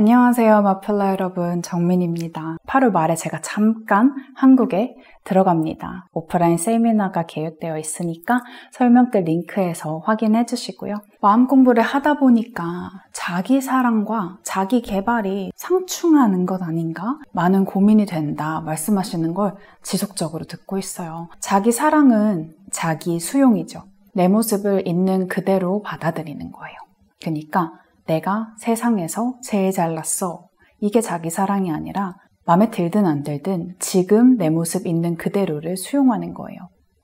안녕하세요, 마플라 여러분. 정민입니다. 8월 말에 제가 잠깐 한국에 들어갑니다. 오프라인 세미나가 계획되어 있으니까 설명글 링크에서 확인해 주시고요. 마음 공부를 하다 보니까 자기 사랑과 자기 개발이 상충하는 것 아닌가? 많은 고민이 된다 말씀하시는 걸 지속적으로 듣고 있어요. 자기 사랑은 자기 수용이죠. 내 모습을 있는 그대로 받아들이는 거예요. 그러니까 내가 세상에서 제일 잘났어. 이게 자기 사랑이 아니라 마음에 들든 안 들든 지금 내 모습 있는 그대로를 수용하는 거예요.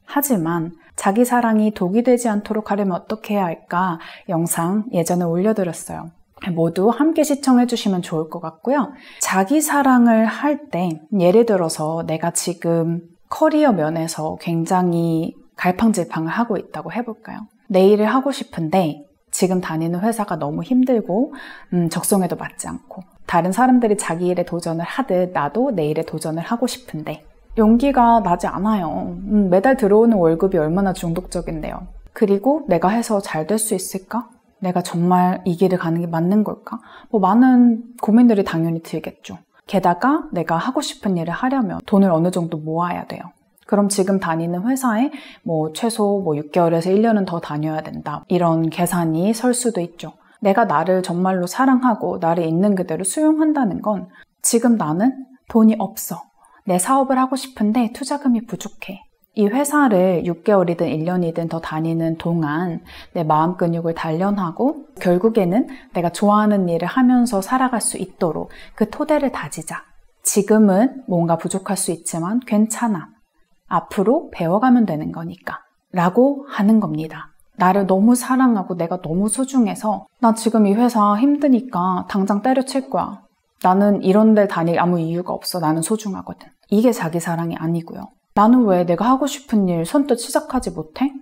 하지만 자기 사랑이 독이 되지 않도록 하려면 어떻게 해야 할까 영상 예전에 올려드렸어요. 모두 함께 시청해 주시면 좋을 것 같고요. 자기 사랑을 할 때 예를 들어서 내가 지금 커리어 면에서 굉장히 갈팡질팡을 하고 있다고 해볼까요? 내 일을 하고 싶은데 지금 다니는 회사가 너무 힘들고 음, 적성에도 맞지 않고 다른 사람들이 자기 일에 도전을 하듯 나도 내 일에 도전을 하고 싶은데 용기가 나지 않아요. 음, 매달 들어오는 월급이 얼마나 중독적인데요. 그리고 내가 해서 잘 될 수 있을까? 내가 정말 이 길을 가는 게 맞는 걸까? 뭐 많은 고민들이 당연히 들겠죠. 게다가 내가 하고 싶은 일을 하려면 돈을 어느 정도 모아야 돼요. 그럼 지금 다니는 회사에 뭐 최소 뭐 6개월에서 1년은 더 다녀야 된다. 이런 계산이 설 수도 있죠. 내가 나를 정말로 사랑하고 나를 있는 그대로 수용한다는 건 지금 나는 돈이 없어. 내 사업을 하고 싶은데 투자금이 부족해. 이 회사를 6개월이든 1년이든 더 다니는 동안 내 마음 근육을 단련하고 결국에는 내가 좋아하는 일을 하면서 살아갈 수 있도록 그 토대를 다지자. 지금은 뭔가 부족할 수 있지만 괜찮아. 앞으로 배워가면 되는 거니까. 라고 하는 겁니다. 나를 너무 사랑하고 내가 너무 소중해서 나 지금 이 회사 힘드니까 당장 때려칠 거야. 나는 이런 데 다닐 아무 이유가 없어. 나는 소중하거든. 이게 자기 사랑이 아니고요. 나는 왜 내가 하고 싶은 일 선뜻 시작하지 못해?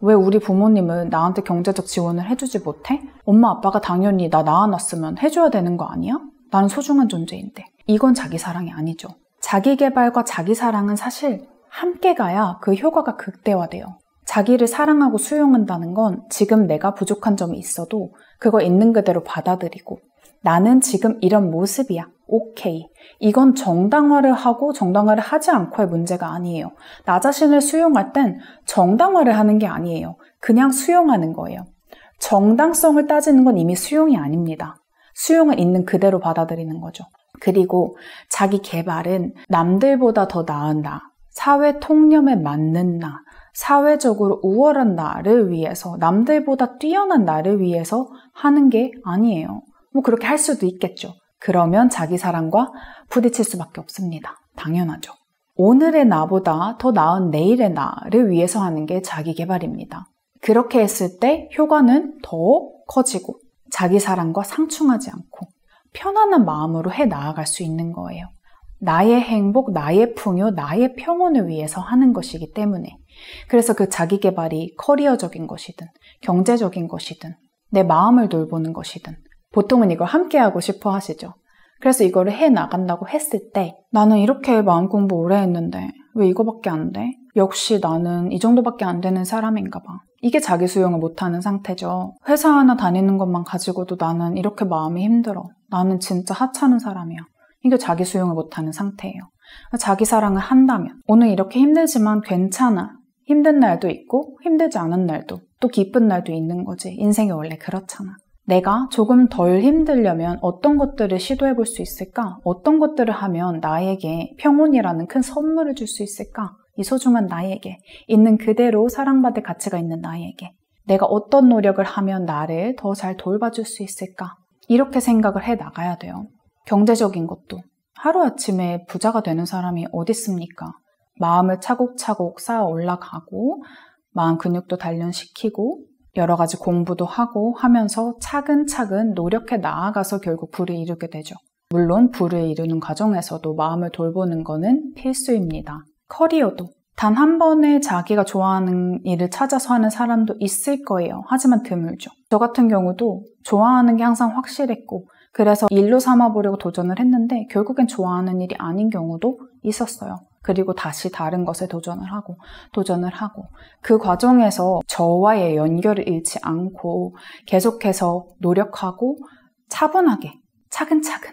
왜 우리 부모님은 나한테 경제적 지원을 해주지 못해? 엄마 아빠가 당연히 나 낳아놨으면 해줘야 되는 거 아니야? 나는 소중한 존재인데. 이건 자기 사랑이 아니죠. 자기 개발과 자기 사랑은 사실 함께 가야 그 효과가 극대화돼요. 자기를 사랑하고 수용한다는 건 지금 내가 부족한 점이 있어도 그거 있는 그대로 받아들이고 나는 지금 이런 모습이야. 오케이. 이건 정당화를 하고 정당화를 하지 않고의 문제가 아니에요. 나 자신을 수용할 땐 정당화를 하는 게 아니에요. 그냥 수용하는 거예요. 정당성을 따지는 건 이미 수용이 아닙니다. 수용을 있는 그대로 받아들이는 거죠. 그리고 자기 개발은 남들보다 더 나은 나, 사회 통념에 맞는 나, 사회적으로 우월한 나를 위해서, 남들보다 뛰어난 나를 위해서 하는 게 아니에요. 뭐 그렇게 할 수도 있겠죠. 그러면 자기 사랑과 부딪힐 수밖에 없습니다. 당연하죠. 오늘의 나보다 더 나은 내일의 나를 위해서 하는 게 자기 개발입니다. 그렇게 했을 때 효과는 더 커지고 자기 사랑과 상충하지 않고 편안한 마음으로 해 나아갈 수 있는 거예요. 나의 행복, 나의 풍요, 나의 평온을 위해서 하는 것이기 때문에 그래서 그 자기 개발이 커리어적인 것이든 경제적인 것이든 내 마음을 돌보는 것이든 보통은 이걸 함께 하고 싶어 하시죠. 그래서 이거를 해 나간다고 했을 때 나는 이렇게 마음 공부 오래 했는데 왜 이거밖에 안 돼? 역시 나는 이 정도밖에 안 되는 사람인가 봐. 이게 자기 수용을 못하는 상태죠. 회사 하나 다니는 것만 가지고도 나는 이렇게 마음이 힘들어. 나는 진짜 하찮은 사람이야. 이게 그러니까 자기 수용을 못하는 상태예요. 자기 사랑을 한다면 오늘 이렇게 힘들지만 괜찮아. 힘든 날도 있고 힘들지 않은 날도 또 기쁜 날도 있는 거지. 인생이 원래 그렇잖아. 내가 조금 덜 힘들려면 어떤 것들을 시도해 볼 수 있을까? 어떤 것들을 하면 나에게 평온이라는 큰 선물을 줄 수 있을까? 이 소중한 나에게, 있는 그대로 사랑받을 가치가 있는 나에게, 내가 어떤 노력을 하면 나를 더 잘 돌봐줄 수 있을까? 이렇게 생각을 해 나가야 돼요. 경제적인 것도. 하루아침에 부자가 되는 사람이 어디 있습니까? 마음을 차곡차곡 쌓아 올라가고, 마음 근육도 단련시키고, 여러 가지 공부도 하고 하면서 차근차근 노력해 나아가서 결국 불을 이루게 되죠. 물론 불을 이루는 과정에서도 마음을 돌보는 것은 필수입니다. 커리어도 단 한 번에 자기가 좋아하는 일을 찾아서 하는 사람도 있을 거예요. 하지만 드물죠. 저 같은 경우도 좋아하는 게 항상 확실했고 그래서 일로 삼아보려고 도전을 했는데 결국엔 좋아하는 일이 아닌 경우도 있었어요. 그리고 다시 다른 것에 도전을 하고 도전을 하고 그 과정에서 저와의 연결을 잃지 않고 계속해서 노력하고 차분하게 차근차근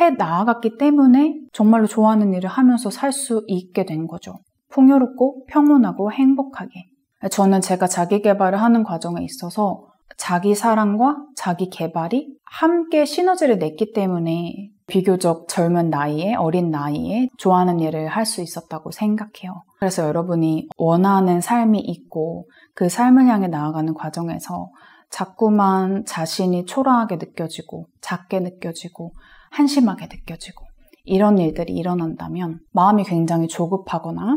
해 나아갔기 때문에 정말로 좋아하는 일을 하면서 살 수 있게 된 거죠. 풍요롭고 평온하고 행복하게. 저는 제가 자기 개발을 하는 과정에 있어서 자기 사랑과 자기 개발이 함께 시너지를 냈기 때문에 비교적 젊은 나이에 어린 나이에 좋아하는 일을 할 수 있었다고 생각해요. 그래서 여러분이 원하는 삶이 있고 그 삶을 향해 나아가는 과정에서 자꾸만 자신이 초라하게 느껴지고 작게 느껴지고 한심하게 느껴지고 이런 일들이 일어난다면 마음이 굉장히 조급하거나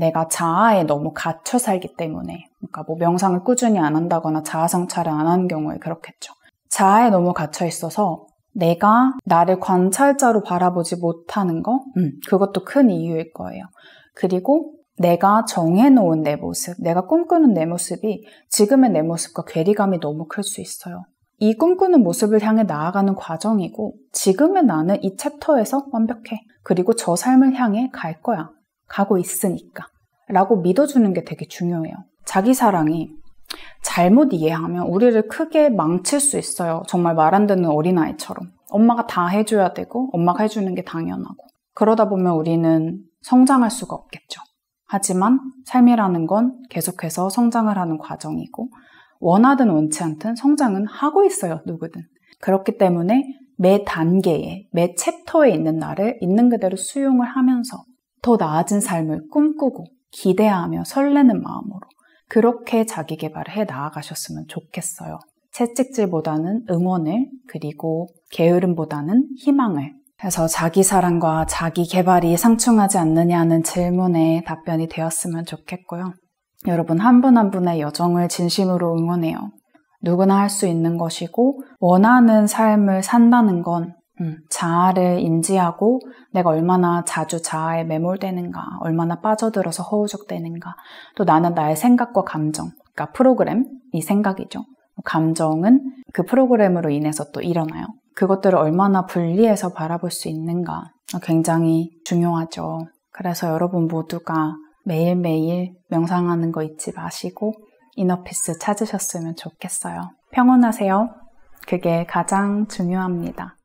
내가 자아에 너무 갇혀 살기 때문에 그러니까 뭐 명상을 꾸준히 안 한다거나 자아 성찰을 안 하는 경우에 그렇겠죠. 자아에 너무 갇혀 있어서 내가 나를 관찰자로 바라보지 못하는 거, 음, 그것도 큰 이유일 거예요. 그리고 내가 정해놓은 내 모습, 내가 꿈꾸는 내 모습이 지금의 내 모습과 괴리감이 너무 클 수 있어요. 이 꿈꾸는 모습을 향해 나아가는 과정이고, 지금의 나는 이 챕터에서 완벽해. 그리고 저 삶을 향해 갈 거야. 가고 있으니까. 라고 믿어주는 게 되게 중요해요. 자기 사랑이 잘못 이해하면 우리를 크게 망칠 수 있어요. 정말 말 안 듣는 어린아이처럼. 엄마가 다 해줘야 되고, 엄마가 해주는 게 당연하고. 그러다 보면 우리는 성장할 수가 없겠죠. 하지만 삶이라는 건 계속해서 성장을 하는 과정이고, 원하든 원치 않든 성장은 하고 있어요, 누구든. 그렇기 때문에 매 단계에, 매 챕터에 있는 나를 있는 그대로 수용을 하면서 더 나아진 삶을 꿈꾸고 기대하며 설레는 마음으로 그렇게 자기 개발해 을 나아가셨으면 좋겠어요. 채찍질보다는 응원을 그리고 게으름보다는 희망을 해서 자기 사랑과 자기 개발이 상충하지 않느냐는 질문에 답변이 되었으면 좋겠고요. 여러분 한 분한 한 분의 여정을 진심으로 응원해요. 누구나 할 수 있는 것이고 원하는 삶을 산다는 건 음, 자아를 인지하고 내가 얼마나 자주 자아에 매몰되는가, 얼마나 빠져들어서 허우적대는가, 또 나는 나의 생각과 감정, 그러니까 프로그램, 이 생각이죠. 감정은 그 프로그램으로 인해서 또 일어나요. 그것들을 얼마나 분리해서 바라볼 수 있는가 굉장히 중요하죠. 그래서 여러분 모두가 매일매일 명상하는 거 잊지 마시고 이너피스 찾으셨으면 좋겠어요. 평온하세요. 그게 가장 중요합니다.